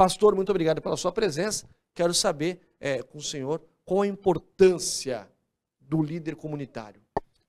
Pastor, muito obrigado pela sua presença. Quero saber é, com o senhor qual a importância do líder comunitário.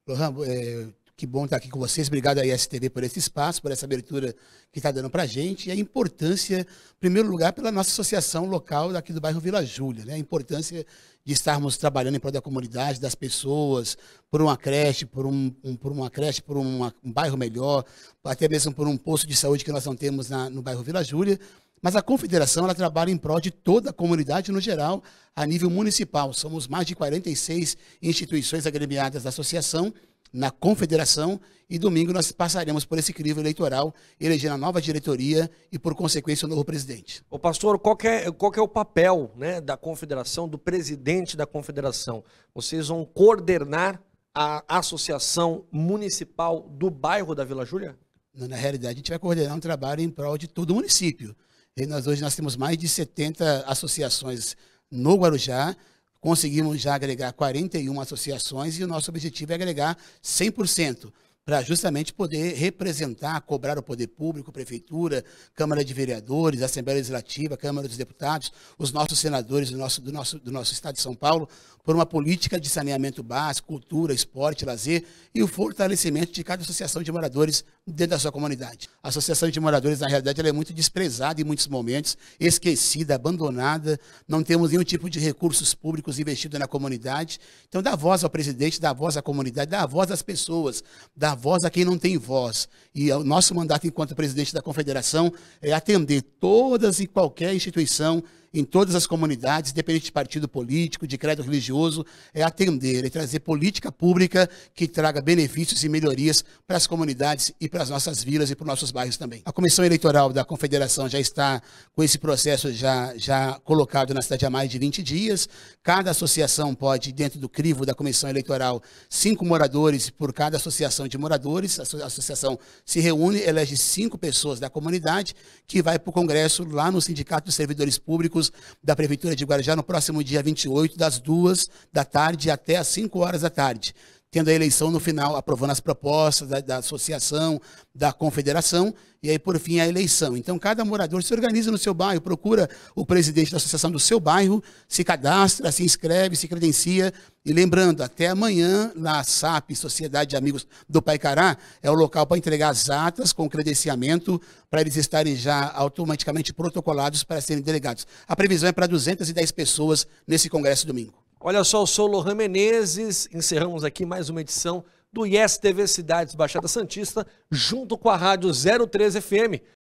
Lohan, é, que bom estar aqui com vocês. Obrigado à ISTV por esse espaço, por essa abertura que está dando para a gente. E a importância, em primeiro lugar, pela nossa associação local daqui do bairro Vila Júlia. Né? A importância de estarmos trabalhando em prol da comunidade, das pessoas, por uma creche, por, um, um por uma creche, por uma, um bairro melhor, até mesmo por um posto de saúde que nós não temos na, no bairro Vila Júlia. Mas a confederação ela trabalha em prol de toda a comunidade no geral, a nível municipal. Somos mais de 46 instituições agremiadas da associação, na confederação, e domingo nós passaremos por esse crivo eleitoral, elegendo a nova diretoria e, por consequência, o novo presidente. O pastor, qual é, qual é o papel né, da confederação, do presidente da confederação? Vocês vão coordenar a associação municipal do bairro da Vila Júlia? Na realidade, a gente vai coordenar um trabalho em prol de todo o município. E nós hoje nós temos mais de 70 associações no Guarujá, conseguimos já agregar 41 associações e o nosso objetivo é agregar 100% para justamente poder representar, cobrar o poder público, prefeitura, Câmara de Vereadores, Assembleia Legislativa, Câmara dos Deputados, os nossos senadores do nosso, do nosso, do nosso Estado de São Paulo, por uma política de saneamento básico, cultura, esporte, lazer e o fortalecimento de cada associação de moradores dentro da sua comunidade. A associação de moradores, na realidade, ela é muito desprezada em muitos momentos, esquecida, abandonada, não temos nenhum tipo de recursos públicos investidos na comunidade. Então, dá voz ao presidente, dá voz à comunidade, dá voz às pessoas, dá voz a quem não tem voz. E o nosso mandato enquanto presidente da confederação é atender todas e qualquer instituição em todas as comunidades, independente de partido político, de credo religioso, é atender e é trazer política pública que traga benefícios e melhorias para as comunidades e para as nossas vilas e para os nossos bairros também. A comissão eleitoral da Confederação já está com esse processo já, já colocado na cidade há mais de 20 dias. Cada associação pode, dentro do crivo da comissão eleitoral, cinco moradores por cada associação de moradores. A associação se reúne, elege cinco pessoas da comunidade que vai para o Congresso lá no Sindicato dos Servidores Públicos técnicos da Prefeitura de Guarujá no próximo dia 28, das 2 da tarde até as 5 horas da tarde tendo a eleição no final, aprovando as propostas da, da, associação, da confederação, e aí, por fim, a eleição. Então, cada morador se organiza no seu bairro, procura o presidente da associação do seu bairro, se cadastra, se inscreve, se credencia. E lembrando, até amanhã, na SAP, Sociedade de Amigos do Cará, é o local para entregar as atas com credenciamento, para eles estarem já automaticamente protocolados para serem delegados. A previsão é para 210 pessoas nesse congresso domingo. Olha só, eu sou Lohan Menezes. Encerramos aqui mais uma edição do Yes TV Cidades Baixada Santista, junto com a Rádio 013 FM.